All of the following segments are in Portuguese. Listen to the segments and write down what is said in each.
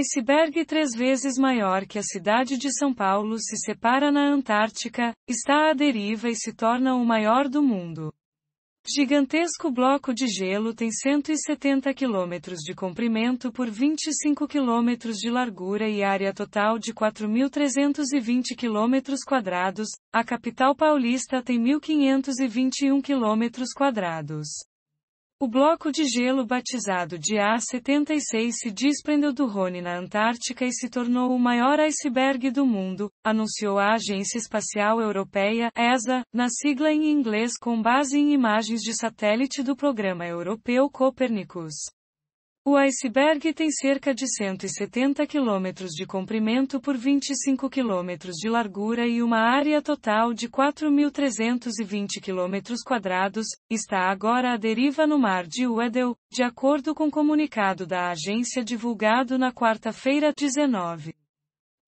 iceberg três vezes maior que a cidade de São Paulo se separa na Antártica, está à deriva e se torna o maior do mundo. Gigantesco bloco de gelo tem 170 km de comprimento por 25 km de largura e área total de 4.320 km quadrados. A capital paulista tem 1.521 km quadrados. O bloco de gelo batizado de A-76 se desprendeu do Rhône na Antártica e se tornou o maior iceberg do mundo, anunciou a Agência Espacial Europeia ESA, na sigla em inglês com base em imagens de satélite do programa europeu Copernicus. O iceberg tem cerca de 170 km de comprimento por 25 km de largura e uma área total de 4.320 quadrados está agora à deriva no mar de Weddell, de acordo com comunicado da agência divulgado na quarta-feira 19.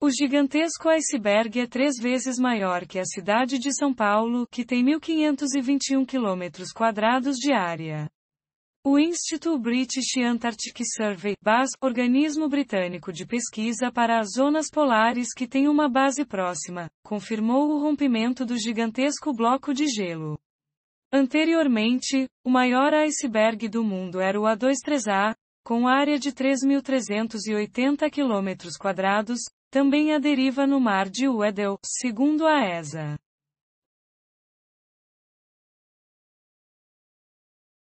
O gigantesco iceberg é três vezes maior que a cidade de São Paulo, que tem 1.521 quadrados de área. O Instituto British Antarctic Survey, BAS, organismo britânico de pesquisa para as zonas polares que tem uma base próxima, confirmou o rompimento do gigantesco bloco de gelo. Anteriormente, o maior iceberg do mundo era o A23A, com área de 3.380 km quadrados, também a deriva no mar de Weddell, segundo a ESA.